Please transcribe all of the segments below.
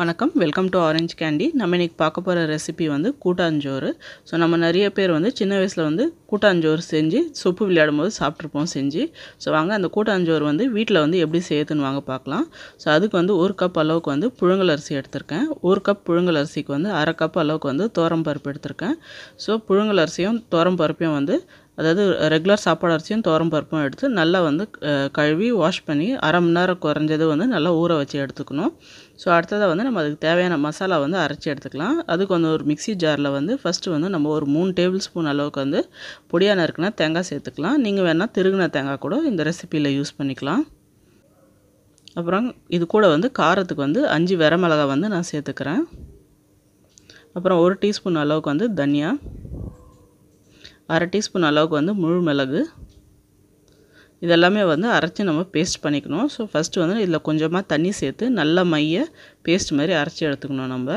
வணக்கம் welcome to orange candy நம்ம இன்றைக்கி பார்க்க போகிற ரெசிபி வந்து கூட்டாஞ்சோறு ஸோ நம்ம நிறைய பேர் வந்து சின்ன வயசில் வந்து கூட்டாஞ்சோறு செஞ்சு சொப்பு விளையாடும் போது சாப்பிட்ருப்போம் செஞ்சு ஸோ வாங்க அந்த கூட்டாஞ்சோறு வந்து வீட்டில் வந்து எப்படி செய்யுதுன்னு வாங்க பார்க்கலாம் ஸோ அதுக்கு வந்து ஒரு கப் அளவுக்கு வந்து புழுங்கல் அரிசி எடுத்திருக்கேன் ஒரு கப் புழுங்கல் அரிசிக்கு வந்து அரை கப் அளவுக்கு வந்து பருப்பு எடுத்திருக்கேன் ஸோ புழுங்கல் அரிசியும் தோரம் பருப்பையும் வந்து அதாவது ரெகுலர் சாப்பாடு அரிசியும் துவரம் பருப்பும் எடுத்து நல்லா வந்து கழுவி வாஷ் பண்ணி அரை மணி நேரம் குறைஞ்சது வந்து நல்லா ஊற வச்சு எடுத்துக்கணும் ஸோ அடுத்ததாக வந்து நம்ம அதுக்கு தேவையான மசாலா வந்து அரைச்சி எடுத்துக்கலாம் அதுக்கு வந்து ஒரு மிக்சி ஜாரில் வந்து ஃபஸ்ட்டு வந்து நம்ம ஒரு மூணு டேபிள் ஸ்பூன் அளவுக்கு வந்து பொடியான இருக்குன்னா தேங்காய் சேர்த்துக்கலாம் நீங்கள் வேணால் திருகின தேங்காய் கூட இந்த ரெசிப்பியில் யூஸ் பண்ணிக்கலாம் அப்புறம் இது கூட வந்து காரத்துக்கு வந்து அஞ்சு வெரமிளகா வந்து நான் சேர்த்துக்கிறேன் அப்புறம் ஒரு டீஸ்பூன் அளவுக்கு வந்து தனியா அரை டீஸ்பூன் அளவுக்கு வந்து முழு மிளகு இதெல்லாமே வந்து அரைச்சி நம்ம பேஸ்ட் பண்ணிக்கணும் ஸோ ஃபஸ்ட்டு வந்து இதில் கொஞ்சமாக தண்ணி சேர்த்து நல்ல மைய பேஸ்ட் மாதிரி அரைச்சி எடுத்துக்கணும் நம்ம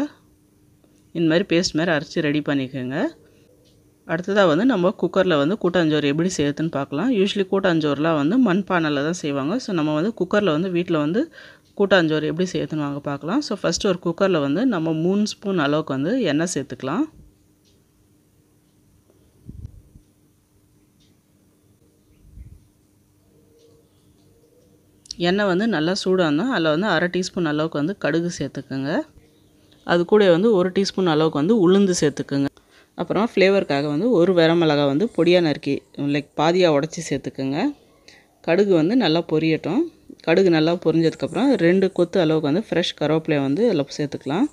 இந்த மாதிரி பேஸ்ட் மாதிரி அரைச்சி ரெடி பண்ணிக்கோங்க அடுத்ததாக வந்து நம்ம குக்கரில் வந்து கூட்டாஞ்சோறு எப்படி செய்யுதுன்னு பார்க்கலாம் யூஸ்வலி கூட்டாஞ்சோறுலாம் வந்து மண்பானையில் தான் செய்வாங்க ஸோ நம்ம வந்து குக்கரில் வந்து வீட்டில் வந்து கூட்டாஞ்சோறு எப்படி செய்யுதுன்னு வாங்க பார்க்கலாம் ஸோ ஃபஸ்ட்டு ஒரு குக்கரில் வந்து நம்ம மூணு ஸ்பூன் அளவுக்கு வந்து எண்ணெய் சேர்த்துக்கலாம் எண்ணெய் வந்து நல்லா இருந்தால் அதில் வந்து அரை டீஸ்பூன் அளவுக்கு வந்து கடுகு சேர்த்துக்குங்க அது கூட வந்து ஒரு டீஸ்பூன் அளவுக்கு வந்து உளுந்து சேர்த்துக்குங்க அப்புறம் ஃப்ளேவருக்காக வந்து ஒரு மிளகா வந்து பொடியாக நறுக்கி லைக் பாதியாக உடச்சி சேர்த்துக்குங்க கடுகு வந்து நல்லா பொரியட்டும் கடுகு நல்லா பொரிஞ்சதுக்கப்புறம் ரெண்டு கொத்து அளவுக்கு வந்து ஃப்ரெஷ் கருவேப்பிலையை வந்து அதில் சேர்த்துக்கலாம்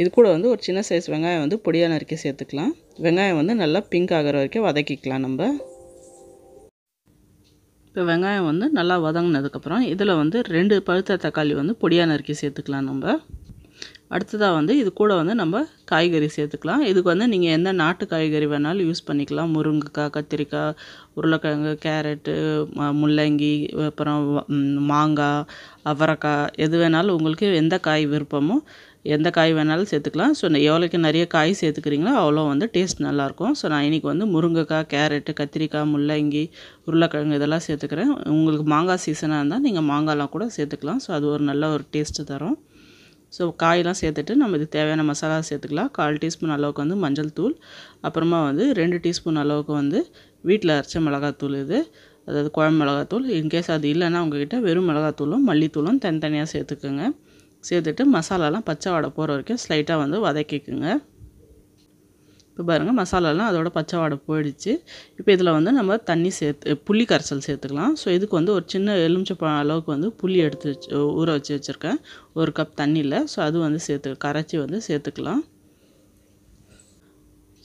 இது கூட வந்து ஒரு சின்ன சைஸ் வெங்காயம் வந்து பொடியாக நறுக்கி சேர்த்துக்கலாம் வெங்காயம் வந்து நல்லா பிங்க் ஆகிற வரைக்கும் வதக்கிக்கலாம் நம்ம இப்போ வெங்காயம் வந்து நல்லா வதங்கினதுக்கப்புறம் இதில் வந்து ரெண்டு பழுத்த தக்காளி வந்து பொடியாக நறுக்கி சேர்த்துக்கலாம் நம்ம அடுத்ததாக வந்து இது கூட வந்து நம்ம காய்கறி சேர்த்துக்கலாம் இதுக்கு வந்து நீங்கள் எந்த நாட்டு காய்கறி வேணாலும் யூஸ் பண்ணிக்கலாம் முருங்கைக்காய் கத்திரிக்காய் உருளைக்கிழங்கு கேரட்டு முள்ளங்கி அப்புறம் மாங்காய் அவரைக்காய் எது வேணாலும் உங்களுக்கு எந்த காய் விருப்பமோ எந்த காய் வேணாலும் சேர்த்துக்கலாம் ஸோ எவ்வளோக்கு நிறைய காய் சேர்த்துக்கிறீங்களோ அவ்வளோ வந்து டேஸ்ட் நல்லாயிருக்கும் ஸோ நான் இன்றைக்கி வந்து முருங்கைக்காய் கேரட்டு கத்திரிக்காய் முள்ளங்கி உருளைக்கிழங்கு இதெல்லாம் சேர்த்துக்கிறேன் உங்களுக்கு மாங்காய் சீசனாக இருந்தால் நீங்கள் மாங்காய்லாம் கூட சேர்த்துக்கலாம் ஸோ அது ஒரு நல்ல ஒரு டேஸ்ட்டு தரும் ஸோ காயெல்லாம் சேர்த்துட்டு நம்ம இது தேவையான மசாலா சேர்த்துக்கலாம் கால் டீஸ்பூன் அளவுக்கு வந்து மஞ்சள் தூள் அப்புறமா வந்து ரெண்டு டீஸ்பூன் அளவுக்கு வந்து வீட்டில் அரைச்ச மிளகாத்தூள் இது அதாவது குழம்பு மிளகாத்தூள் இன்கேஸ் அது இல்லைன்னா உங்ககிட்ட வெறும் மிளகாத்தூளும் மல்லித்தூளும் தனித்தனியாக சேர்த்துக்குங்க சேர்த்துட்டு மசாலாலாம் பச்சை வடை போகிற வரைக்கும் ஸ்லைட்டாக வந்து வதக்கிக்குங்க இப்போ பாருங்கள் மசாலாலாம் அதோட பச்சை வாடை போயிடுச்சு இப்போ இதில் வந்து நம்ம தண்ணி சேர்த்து புளி கரைச்சல் சேர்த்துக்கலாம் ஸோ இதுக்கு வந்து ஒரு சின்ன எலுமிச்சப்பழம் அளவுக்கு வந்து புளி எடுத்து வச்சு ஊற வச்சு வச்சுருக்கேன் ஒரு கப் தண்ணியில் ஸோ அது வந்து சேர்த்து கரைச்சி வந்து சேர்த்துக்கலாம்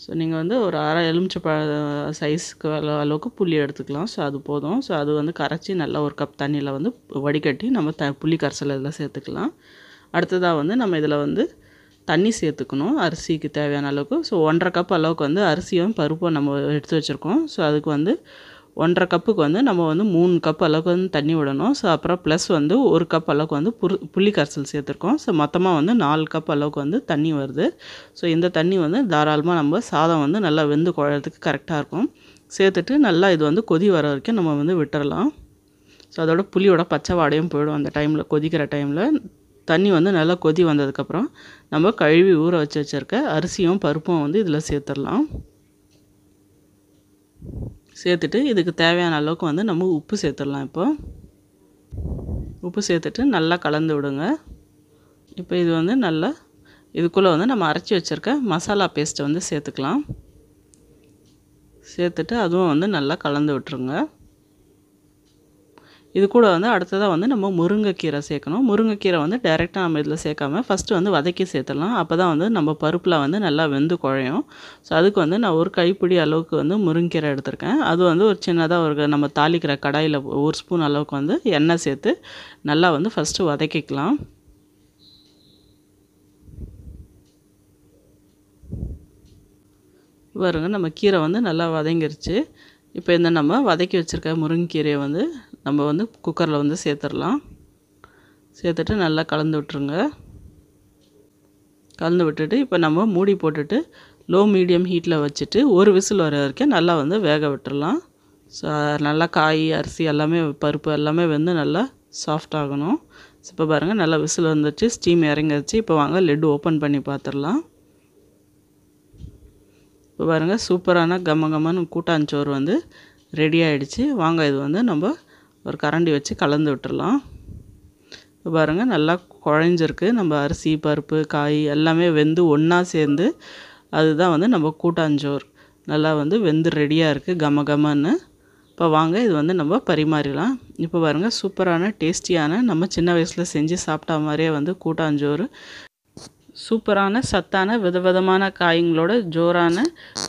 ஸோ நீங்கள் வந்து ஒரு அரை எலுமிச்சப்பழ சைஸ்க்கு அளவுக்கு புளி எடுத்துக்கலாம் ஸோ அது போதும் ஸோ அது வந்து கரைச்சி நல்லா ஒரு கப் தண்ணியில் வந்து வடிகட்டி நம்ம த புளி கரைச்சல் இதில் சேர்த்துக்கலாம் அடுத்ததாக வந்து நம்ம இதில் வந்து தண்ணி சேர்த்துக்கணும் அரிசிக்கு தேவையான அளவுக்கு ஸோ ஒன்றரை கப் அளவுக்கு வந்து அரிசியும் பருப்பும் நம்ம எடுத்து வச்சுருக்கோம் ஸோ அதுக்கு வந்து ஒன்றரை கப்புக்கு வந்து நம்ம வந்து மூணு கப் அளவுக்கு வந்து தண்ணி விடணும் ஸோ அப்புறம் ப்ளஸ் வந்து ஒரு கப் அளவுக்கு வந்து புரு புள்ளி கரைசல் சேர்த்துருக்கோம் ஸோ மொத்தமாக வந்து நாலு கப் அளவுக்கு வந்து தண்ணி வருது ஸோ இந்த தண்ணி வந்து தாராளமாக நம்ம சாதம் வந்து நல்லா வெந்து குழறதுக்கு கரெக்டாக இருக்கும் சேர்த்துட்டு நல்லா இது வந்து கொதி வர வரைக்கும் நம்ம வந்து விட்டுறலாம் ஸோ அதோட புளியோட பச்சை வாடையும் போயிடும் அந்த டைமில் கொதிக்கிற டைமில் தண்ணி வந்து நல்லா கொதி வந்ததுக்கப்புறம் நம்ம கழுவி ஊற வச்சு வச்சுருக்க அரிசியும் பருப்பும் வந்து இதில் சேர்த்துடலாம் சேர்த்துட்டு இதுக்கு தேவையான அளவுக்கு வந்து நம்ம உப்பு சேர்த்துடலாம் இப்போது உப்பு சேர்த்துட்டு நல்லா கலந்து விடுங்க இப்போ இது வந்து நல்லா இதுக்குள்ளே வந்து நம்ம அரைச்சி வச்சுருக்க மசாலா பேஸ்ட்டை வந்து சேர்த்துக்கலாம் சேர்த்துட்டு அதுவும் வந்து நல்லா கலந்து விட்டுருங்க இது கூட வந்து அடுத்ததாக வந்து நம்ம முருங்கைக்கீரை சேர்க்கணும் முருங்கைக்கீரை வந்து டைரெக்டாக நம்ம இதில் சேர்க்காம ஃபஸ்ட்டு வந்து வதக்கி சேர்த்துடலாம் அப்போ தான் வந்து நம்ம பருப்பில் வந்து நல்லா வெந்து குழையும் ஸோ அதுக்கு வந்து நான் ஒரு கைப்பிடி அளவுக்கு வந்து முருங்கைக்கீரை எடுத்திருக்கேன் அது வந்து ஒரு சின்னதாக ஒரு நம்ம தாளிக்கிற கடாயில் ஒரு ஸ்பூன் அளவுக்கு வந்து எண்ணெய் சேர்த்து நல்லா வந்து ஃபஸ்ட்டு வதக்கிக்கலாம் வருங்க நம்ம கீரை வந்து நல்லா வதங்கிருச்சு இப்போ இந்த நம்ம வதக்கி வச்சுருக்க முருங்கைக்கீரையை வந்து நம்ம வந்து குக்கரில் வந்து சேர்த்துடலாம் சேர்த்துட்டு நல்லா கலந்து விட்டுருங்க கலந்து விட்டுட்டு இப்போ நம்ம மூடி போட்டுட்டு லோ மீடியம் ஹீட்டில் வச்சுட்டு ஒரு விசில் வர வரைக்கும் நல்லா வந்து வேக விட்டுடலாம் ஸோ நல்லா காய் அரிசி எல்லாமே பருப்பு எல்லாமே வந்து நல்லா சாஃப்ட் ஆகணும் ஸோ இப்போ பாருங்கள் நல்லா விசில் வந்துச்சு ஸ்டீம் இறங்கிடுச்சு இப்போ வாங்க லெட்டு ஓப்பன் பண்ணி பார்த்துடலாம் இப்போ பாருங்கள் சூப்பரான கம்ம கம்மன்னு கூட்டாஞ்சோறு வந்து ரெடி ஆகிடுச்சு வாங்க இது வந்து நம்ம ஒரு கரண்டி வச்சு கலந்து விட்டுடலாம் இப்போ பாருங்கள் நல்லா குழஞ்சிருக்கு நம்ம அரிசி பருப்பு காய் எல்லாமே வெந்து ஒன்றா சேர்ந்து அதுதான் வந்து நம்ம கூட்டாஞ்சோர் நல்லா வந்து வெந்து ரெடியாக இருக்குது கம கமன்னு இப்போ வாங்க இது வந்து நம்ம பரிமாறிடலாம் இப்போ பாருங்கள் சூப்பரான டேஸ்டியான நம்ம சின்ன வயசில் செஞ்சு சாப்பிட்டா மாதிரியே வந்து கூட்டாஞ்சோறு சூப்பரான சத்தான விதவிதமான காய்ங்களோட ஜோரான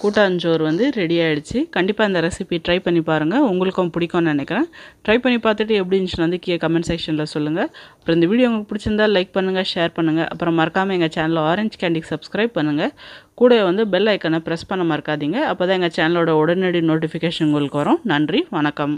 கூட்டாஞ்சோறு வந்து ரெடி ஆகிடுச்சு கண்டிப்பாக அந்த ரெசிபி ட்ரை பண்ணி பாருங்கள் உங்களுக்கும் பிடிக்கும்னு நினைக்கிறேன் ட்ரை பண்ணி பார்த்துட்டு எப்படி இருந்துச்சுன்னு வந்து கீழே கமெண்ட் செக்ஷனில் சொல்லுங்கள் அப்புறம் இந்த வீடியோ உங்களுக்கு பிடிச்சிருந்தால் லைக் பண்ணுங்கள் ஷேர் பண்ணுங்கள் அப்புறம் மறக்காமல் எங்கள் சேனலில் ஆரஞ்சு கேண்டிக்கு சப்ஸ்கிரைப் பண்ணுங்கள் கூட வந்து பெல் ஐக்கனை ப்ரெஸ் பண்ண மறக்காதீங்க அப்போ தான் எங்கள் சேனலோட உடனடி நோட்டிஃபிகேஷன் உங்களுக்கு வரும் நன்றி வணக்கம்